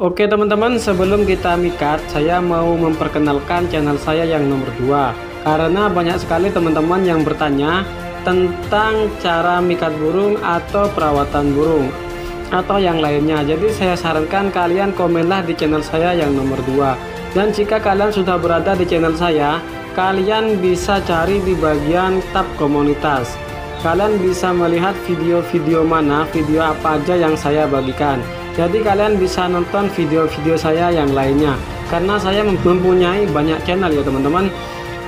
Oke teman-teman sebelum kita mikat saya mau memperkenalkan channel saya yang nomor 2 karena banyak sekali teman-teman yang bertanya tentang cara mikat burung atau perawatan burung atau yang lainnya jadi saya sarankan kalian komenlah di channel saya yang nomor 2 dan jika kalian sudah berada di channel saya kalian bisa cari di bagian tab komunitas kalian bisa melihat video-video mana video apa aja yang saya bagikan jadi kalian bisa nonton video-video saya yang lainnya karena saya mempunyai banyak channel ya teman-teman.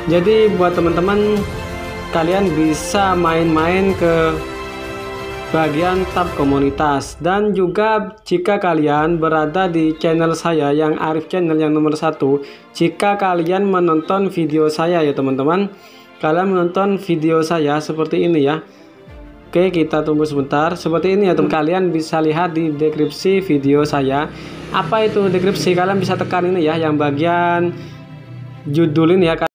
Jadi buat teman-teman kalian bisa main-main ke bagian tab komunitas dan juga jika kalian berada di channel saya yang Arif channel yang nomor satu jika kalian menonton video saya ya teman-teman kalian menonton video saya seperti ini ya Oke, kita tunggu sebentar. Seperti ini ya, teman hmm. kalian bisa lihat di deskripsi video saya. Apa itu deskripsi? Kalian bisa tekan ini ya, yang bagian judul ini ya.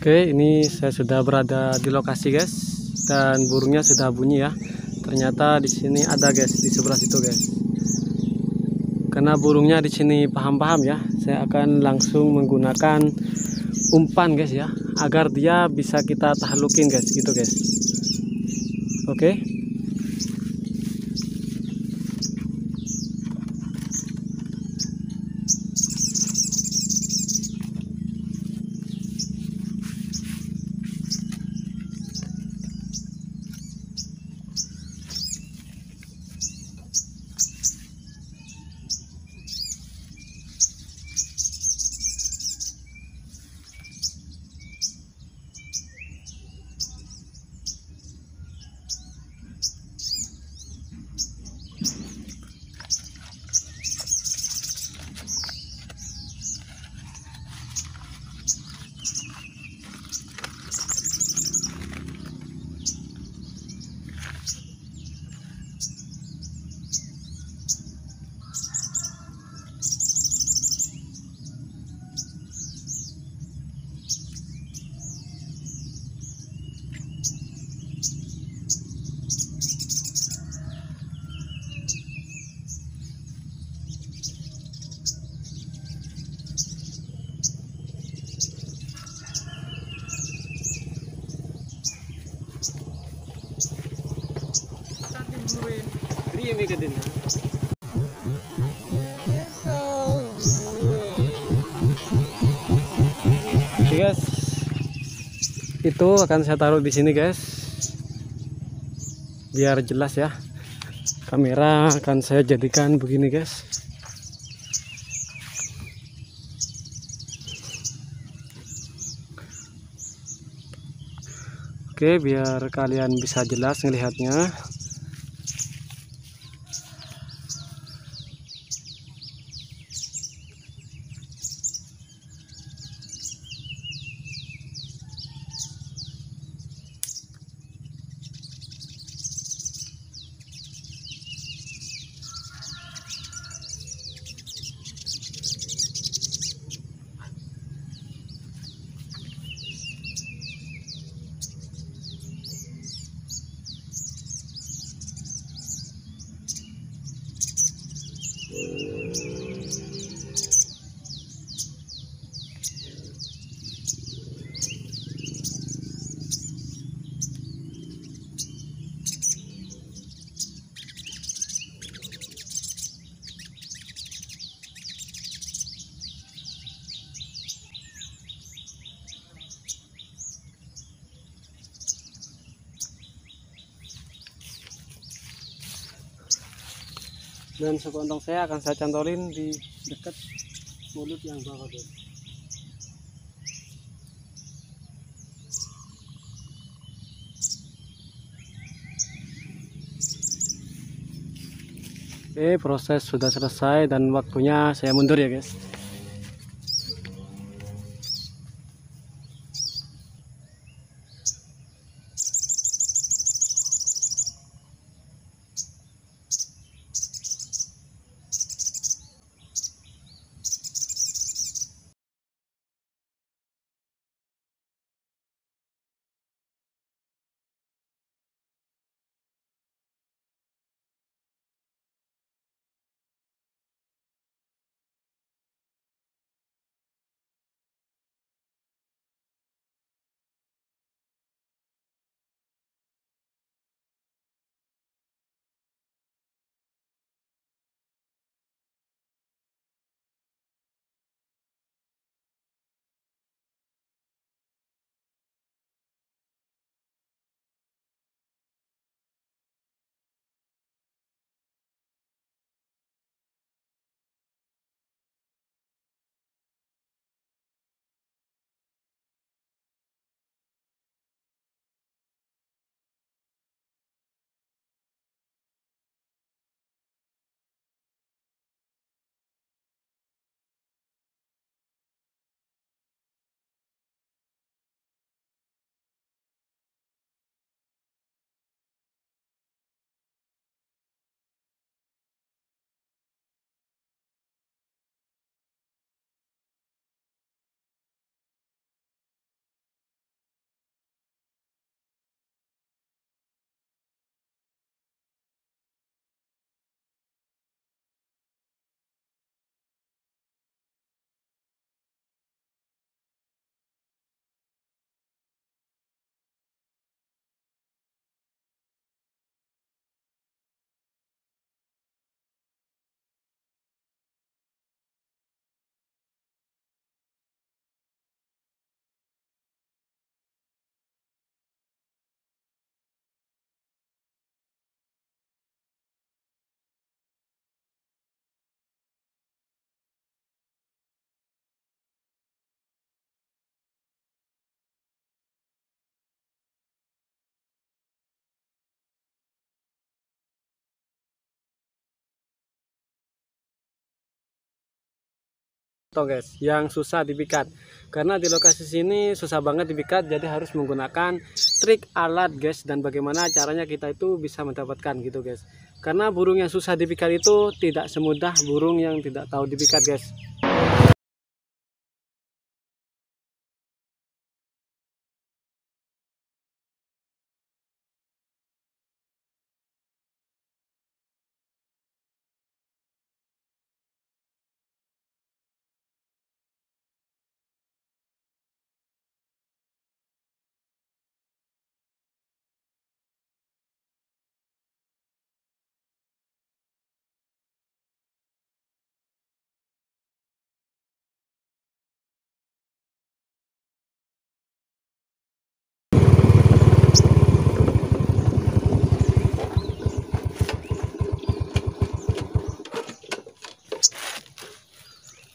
Oke ini saya sudah berada di lokasi guys dan burungnya sudah bunyi ya ternyata di sini ada guys di sebelah situ guys karena burungnya di sini paham-paham ya saya akan langsung menggunakan umpan guys ya agar dia bisa kita tahlukin guys gitu guys oke itu akan saya taruh di sini guys biar jelas ya kamera akan saya jadikan begini guys oke biar kalian bisa jelas melihatnya suku saya akan saya cantolin di dekat mulut yang bawah tuh. Oke, proses sudah selesai dan waktunya saya mundur ya, guys. Tuh guys, yang susah dipikat karena di lokasi sini susah banget dipikat jadi harus menggunakan trik alat guys dan bagaimana caranya kita itu bisa mendapatkan gitu guys karena burung yang susah dipikat itu tidak semudah burung yang tidak tahu dipikat guys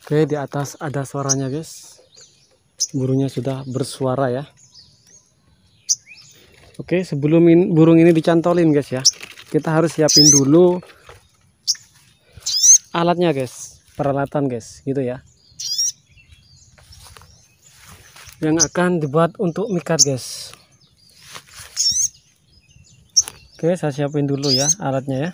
Oke, di atas ada suaranya, guys. Burungnya sudah bersuara ya. Oke, sebelum in, burung ini dicantolin, guys ya. Kita harus siapin dulu alatnya, guys. Peralatan, guys, gitu ya. Yang akan dibuat untuk mikat, guys. Oke, saya siapin dulu ya alatnya ya.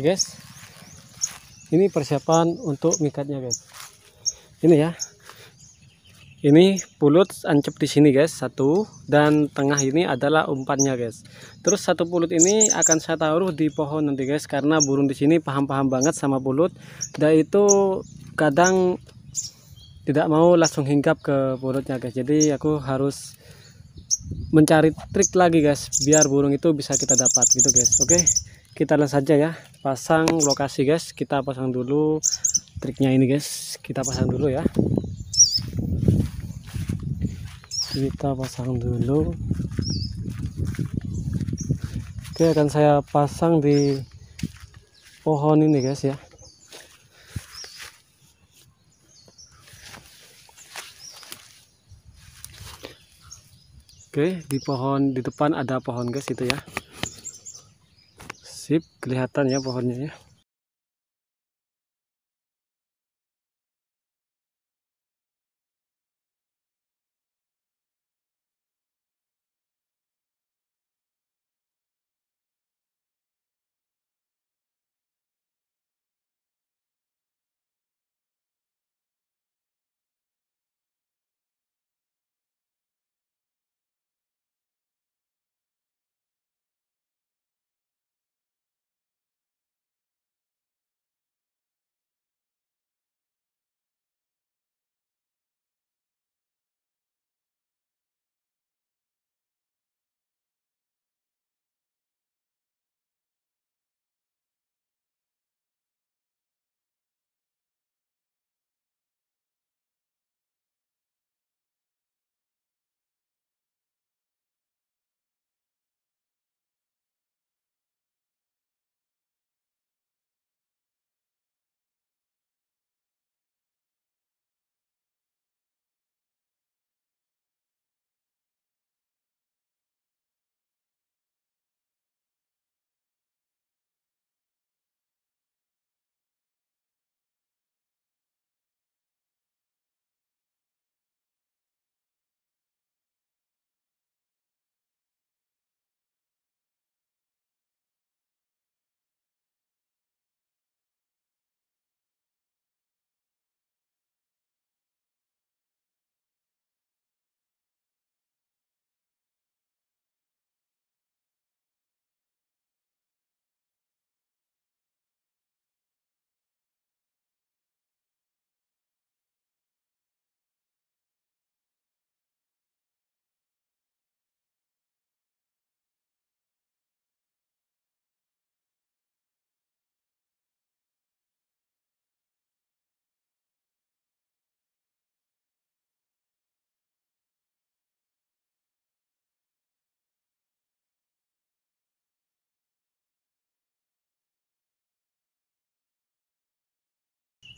Oke guys ini persiapan untuk mikatnya guys ini ya ini pulut ancep di sini guys satu dan tengah ini adalah umpannya guys terus satu pulut ini akan saya taruh di pohon nanti guys karena burung di sini paham-paham banget sama pulut dan itu kadang tidak mau langsung hinggap ke pulutnya guys jadi aku harus mencari trik lagi guys biar burung itu bisa kita dapat gitu guys oke okay? kita lihat saja ya pasang lokasi guys kita pasang dulu triknya ini guys kita pasang dulu ya kita pasang dulu oke akan saya pasang di pohon ini guys ya oke di pohon di depan ada pohon guys itu ya sip kelihatan ya pohonnya ya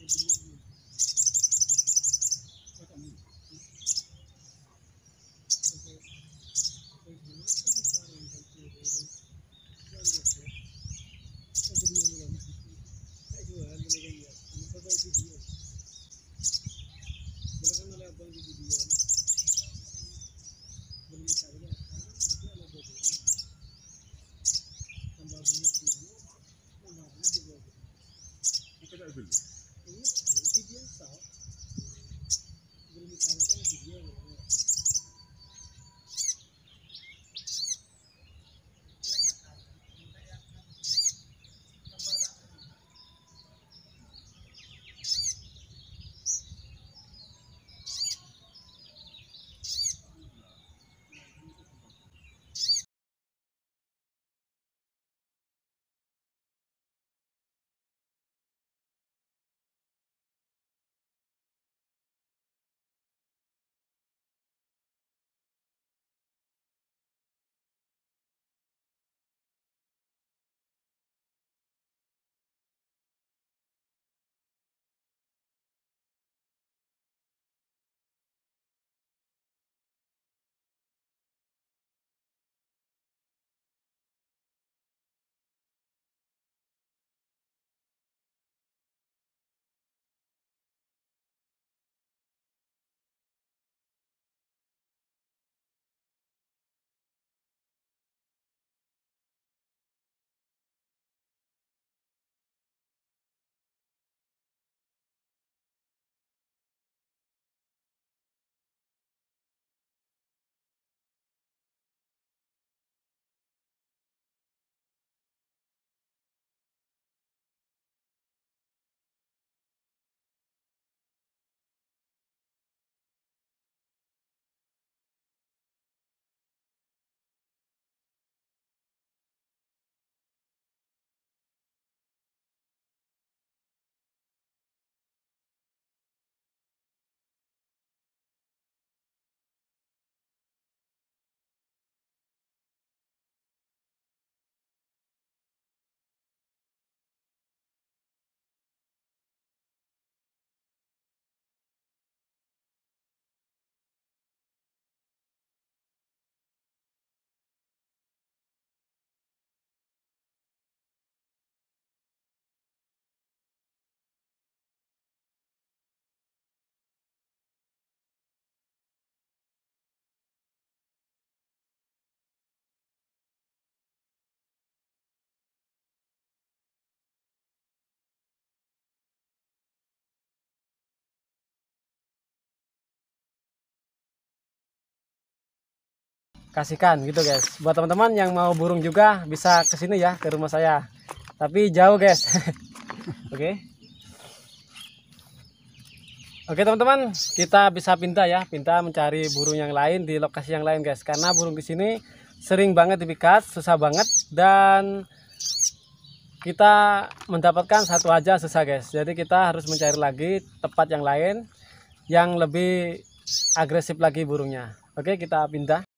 Thank you. kasihkan gitu guys buat teman-teman yang mau burung juga bisa kesini ya ke rumah saya tapi jauh guys oke oke okay, teman-teman kita bisa pinta ya pinta mencari burung yang lain di lokasi yang lain guys karena burung di sini sering banget dipikat susah banget dan kita mendapatkan satu aja susah guys jadi kita harus mencari lagi tempat yang lain yang lebih agresif lagi burungnya oke kita pindah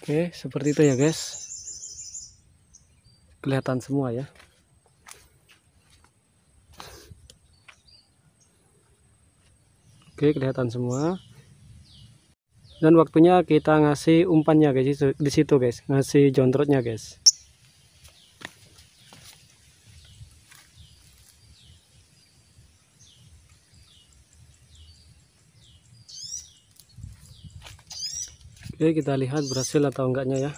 Oke, seperti itu ya guys. Kelihatan semua ya. Oke, kelihatan semua. Dan waktunya kita ngasih umpannya guys di situ guys, ngasih jontrotnya guys. Oke, kita lihat berhasil atau enggaknya ya.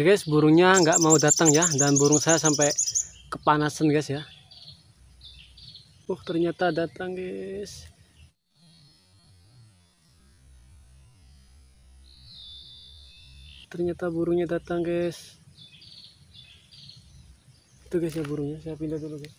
Oke guys, burungnya nggak mau datang ya, dan burung saya sampai kepanasan guys ya. Uh, ternyata datang guys. Ternyata burungnya datang guys. Itu guys ya burungnya, saya pindah dulu guys.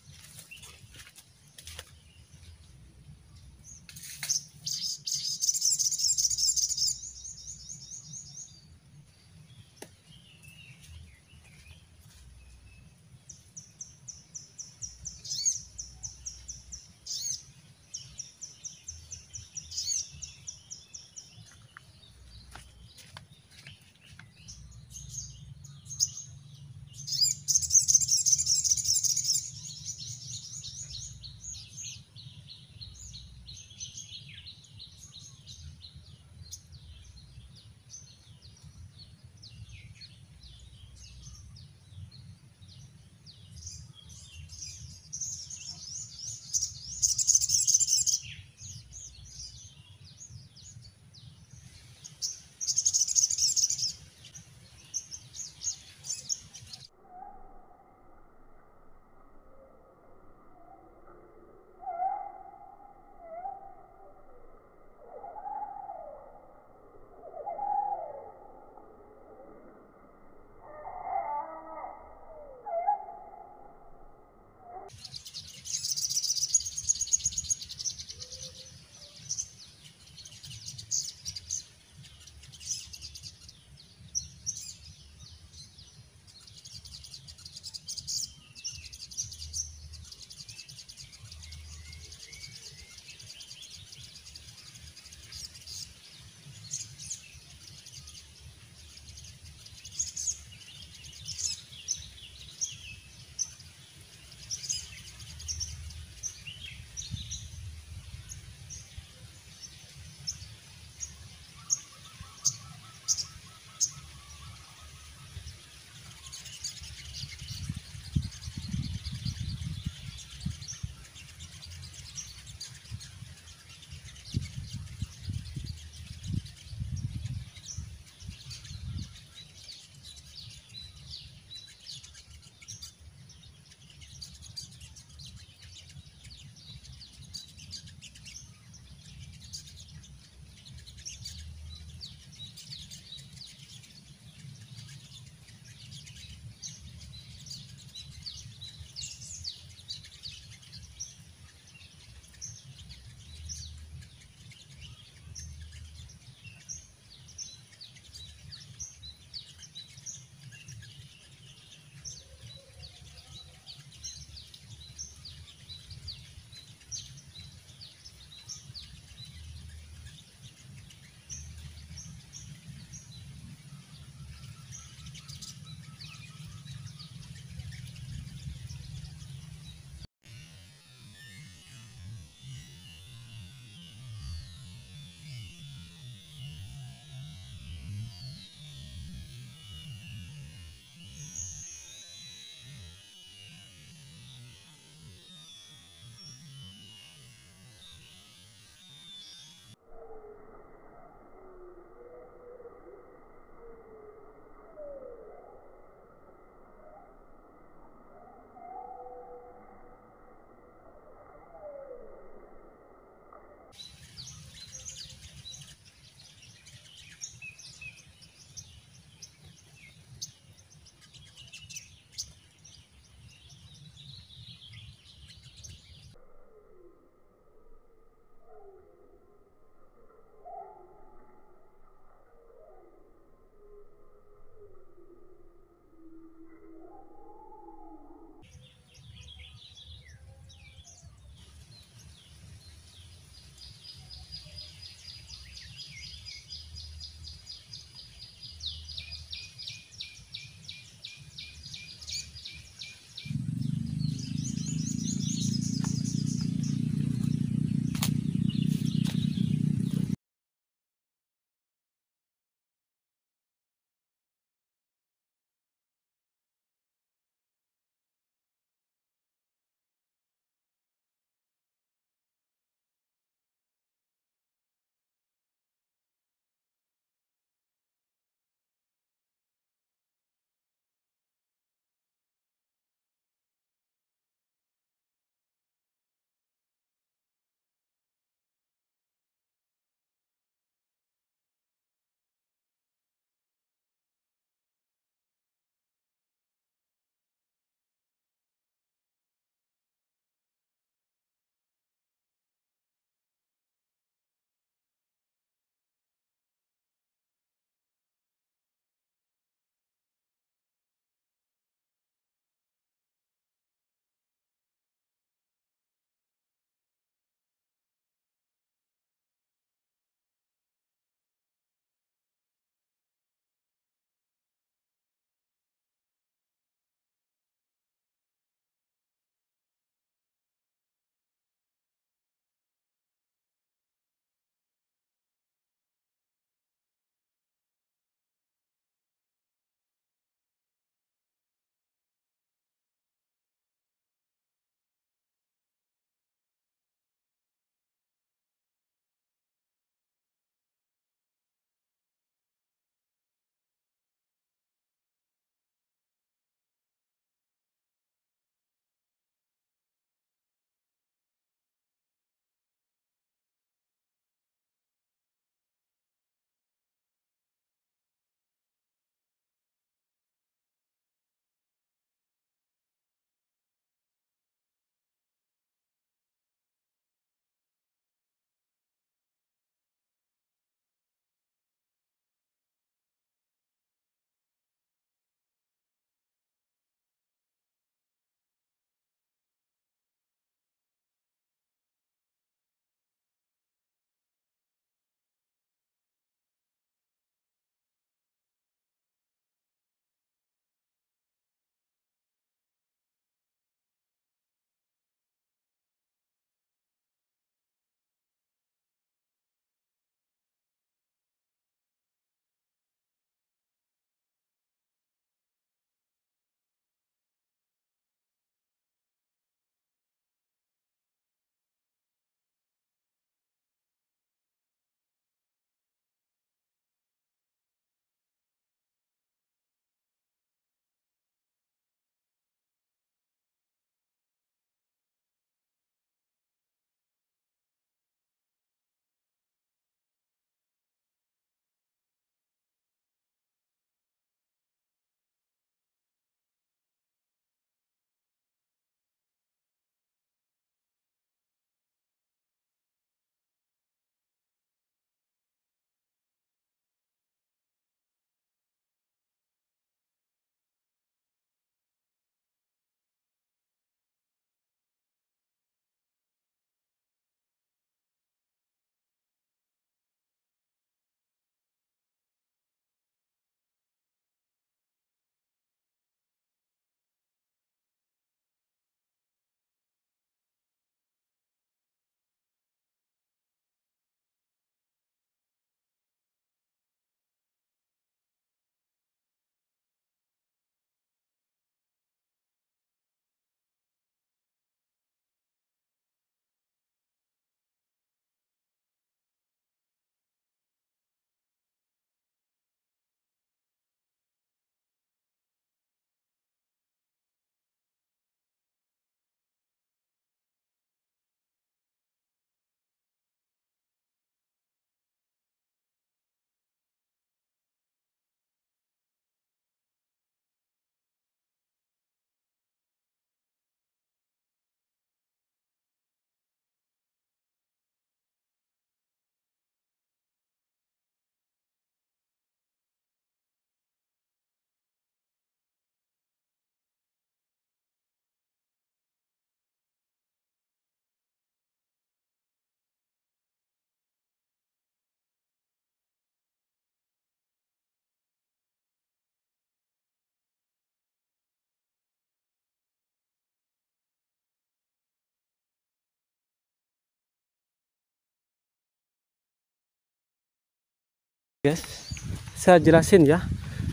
guys saya jelasin ya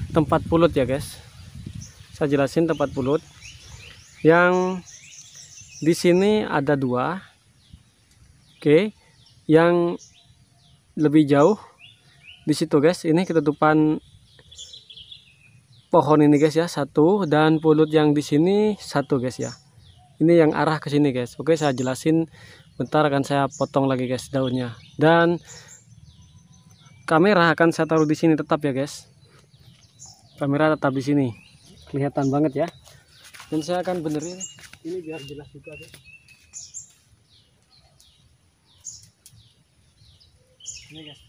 tempat pulut ya guys saya jelasin tempat pulut yang di sini ada dua oke okay. yang lebih jauh di situ guys ini ketutupan pohon ini guys ya satu dan pulut yang di sini satu guys ya ini yang arah ke sini guys oke okay, saya jelasin bentar akan saya potong lagi guys daunnya dan kamera akan saya taruh di sini tetap ya guys kamera tetap di sini kelihatan banget ya dan saya akan benerin ini biar jelas juga guys ini guys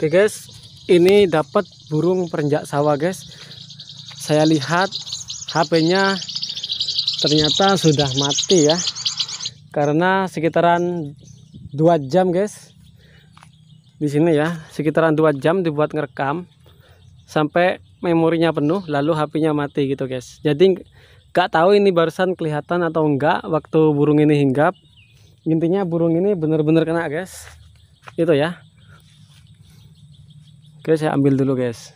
Oke guys, ini dapat burung perenjak sawah guys. Saya lihat HP-nya ternyata sudah mati ya. Karena sekitaran 2 jam guys. Di sini ya, sekitaran 2 jam dibuat ngerekam sampai memorinya penuh lalu HP-nya mati gitu guys. Jadi gak tahu ini barusan kelihatan atau enggak waktu burung ini hinggap. Intinya burung ini benar-benar kena guys. Itu ya. Oke, saya ambil dulu, guys.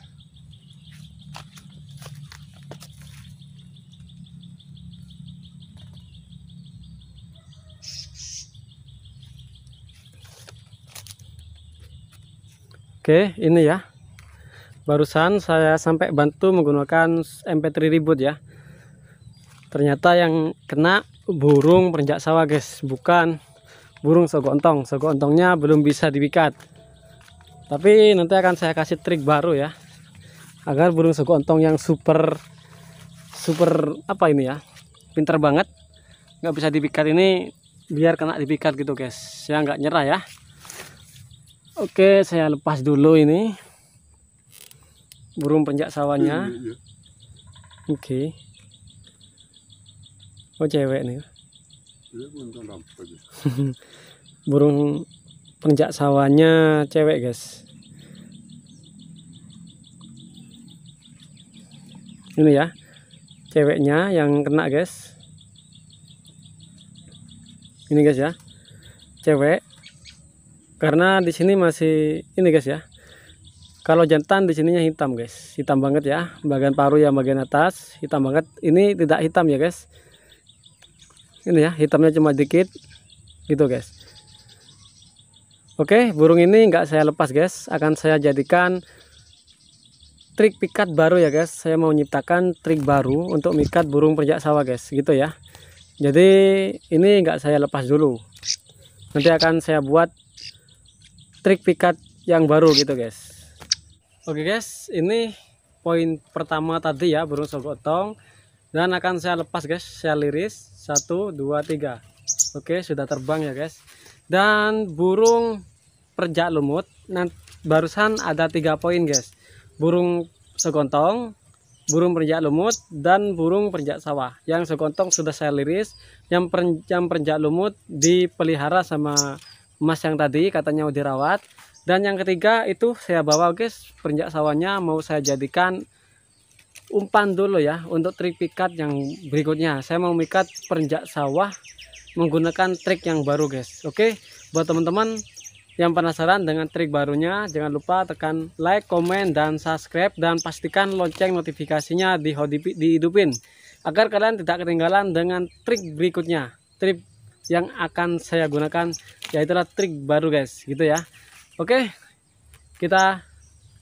Oke, ini ya. Barusan saya sampai bantu menggunakan MP3 ribut ya. Ternyata yang kena burung perenjak sawah, guys, bukan burung sogo ontong Sogo ontongnya belum bisa dipikat tapi nanti akan saya kasih trik baru ya agar burung ontong yang super super apa ini ya pinter banget nggak bisa dipikat ini biar kena dipikat gitu guys Saya nggak nyerah ya oke saya lepas dulu ini burung penjak sawannya iya, iya, iya. oke okay. oh cewek nih burung penjak sawannya cewek guys ini ya ceweknya yang kena guys ini guys ya cewek karena di sini masih ini guys ya kalau jantan di sininya hitam guys hitam banget ya bagian paru ya bagian atas hitam banget ini tidak hitam ya guys ini ya hitamnya cuma dikit gitu guys oke burung ini nggak saya lepas guys akan saya jadikan trik pikat baru ya guys saya mau nyiptakan trik baru untuk mikat burung perjak sawah guys gitu ya jadi ini nggak saya lepas dulu nanti akan saya buat trik pikat yang baru gitu guys oke guys ini poin pertama tadi ya burung sobotong dan akan saya lepas guys saya liris 1 2 3 oke sudah terbang ya guys dan burung perjak lumut nah, barusan ada tiga poin guys burung segontong, burung perenjak lumut, dan burung perenjak sawah. Yang segontong sudah saya liris, yang, perenjak lumut dipelihara sama mas yang tadi, katanya mau dirawat. Dan yang ketiga itu saya bawa guys, perenjak sawahnya mau saya jadikan umpan dulu ya untuk trik pikat yang berikutnya. Saya mau mikat perenjak sawah menggunakan trik yang baru guys. Oke, buat teman-teman yang penasaran dengan trik barunya, jangan lupa tekan like, comment dan subscribe dan pastikan lonceng notifikasinya dihidupin agar kalian tidak ketinggalan dengan trik berikutnya. Trik yang akan saya gunakan yaitu trik baru guys, gitu ya. Oke. Kita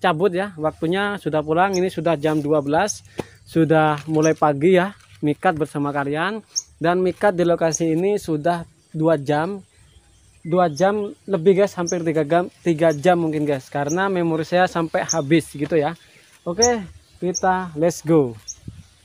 cabut ya. Waktunya sudah pulang, ini sudah jam 12. Sudah mulai pagi ya. Mikat bersama kalian dan mikat di lokasi ini sudah dua jam dua jam lebih guys hampir tiga jam tiga jam mungkin guys karena memori saya sampai habis gitu ya oke kita let's go